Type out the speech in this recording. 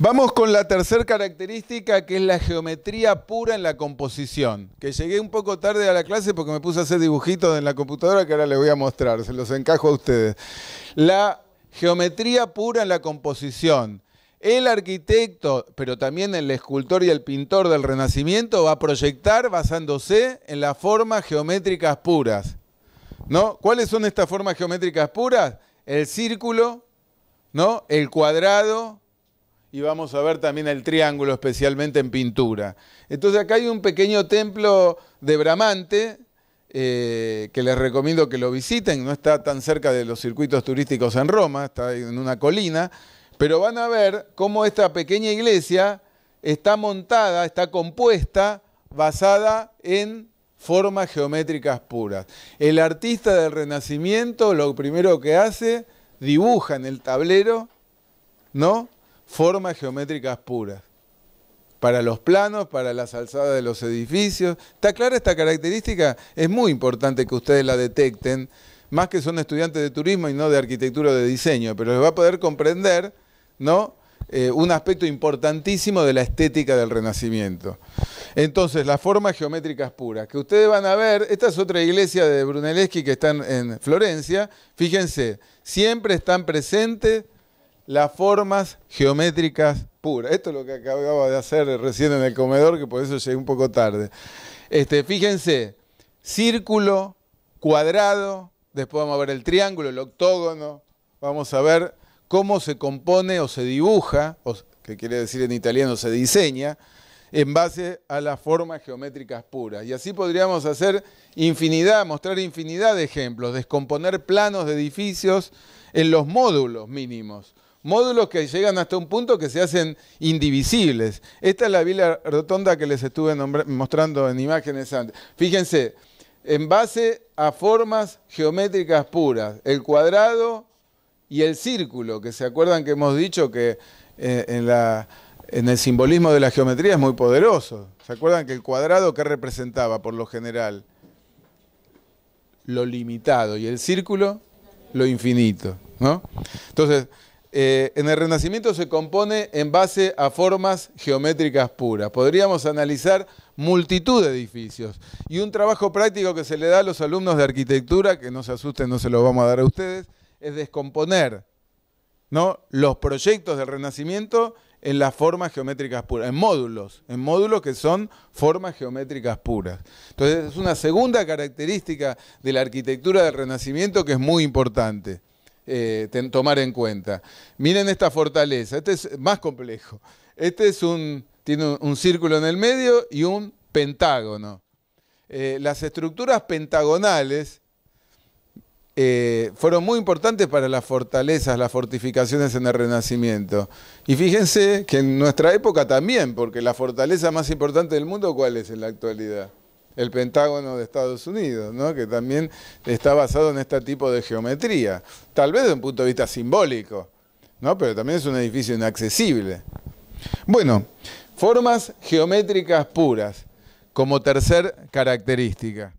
Vamos con la tercera característica que es la geometría pura en la composición. Que llegué un poco tarde a la clase porque me puse a hacer dibujitos en la computadora que ahora les voy a mostrar, se los encajo a ustedes. La geometría pura en la composición. El arquitecto, pero también el escultor y el pintor del Renacimiento va a proyectar basándose en las formas geométricas puras. ¿No? ¿Cuáles son estas formas geométricas puras? El círculo, ¿no? El cuadrado, y vamos a ver también el triángulo, especialmente en pintura. Entonces acá hay un pequeño templo de Bramante, eh, que les recomiendo que lo visiten, no está tan cerca de los circuitos turísticos en Roma, está en una colina, pero van a ver cómo esta pequeña iglesia está montada, está compuesta, basada en formas geométricas puras. El artista del Renacimiento lo primero que hace, dibuja en el tablero, ¿no? formas geométricas puras. Para los planos, para las alzadas de los edificios. ¿Está clara esta característica? Es muy importante que ustedes la detecten, más que son estudiantes de turismo y no de arquitectura o de diseño, pero les va a poder comprender, ¿no? Eh, un aspecto importantísimo de la estética del Renacimiento. Entonces, las formas geométricas puras, que ustedes van a ver, esta es otra iglesia de Brunelleschi que está en Florencia, fíjense, siempre están presentes las formas geométricas puras. Esto es lo que acababa de hacer recién en el comedor, que por eso llegué un poco tarde. Este, fíjense, círculo, cuadrado, después vamos a ver el triángulo, el octógono, vamos a ver cómo se compone o se dibuja, o, que quiere decir en italiano se diseña, en base a las formas geométricas puras. Y así podríamos hacer infinidad, mostrar infinidad de ejemplos, descomponer planos de edificios en los módulos mínimos módulos que llegan hasta un punto que se hacen indivisibles. Esta es la vila rotonda que les estuve mostrando en imágenes antes. Fíjense, en base a formas geométricas puras, el cuadrado y el círculo, que se acuerdan que hemos dicho que eh, en, en el simbolismo de la geometría es muy poderoso. ¿Se acuerdan que el cuadrado ¿qué representaba por lo general? Lo limitado y el círculo, lo infinito. ¿no? Entonces, eh, en el Renacimiento se compone en base a formas geométricas puras. Podríamos analizar multitud de edificios. Y un trabajo práctico que se le da a los alumnos de arquitectura, que no se asusten, no se lo vamos a dar a ustedes, es descomponer ¿no? los proyectos del Renacimiento en las formas geométricas puras, en módulos, en módulos que son formas geométricas puras. Entonces es una segunda característica de la arquitectura del Renacimiento que es muy importante. Eh, tomar en cuenta. Miren esta fortaleza, este es más complejo. Este es un, tiene un, círculo en el medio y un pentágono. Eh, las estructuras pentagonales eh, fueron muy importantes para las fortalezas, las fortificaciones en el Renacimiento. Y fíjense que en nuestra época también, porque la fortaleza más importante del mundo, ¿cuál es en la actualidad? el Pentágono de Estados Unidos, ¿no? que también está basado en este tipo de geometría, tal vez desde un punto de vista simbólico, ¿no? pero también es un edificio inaccesible. Bueno, formas geométricas puras como tercer característica.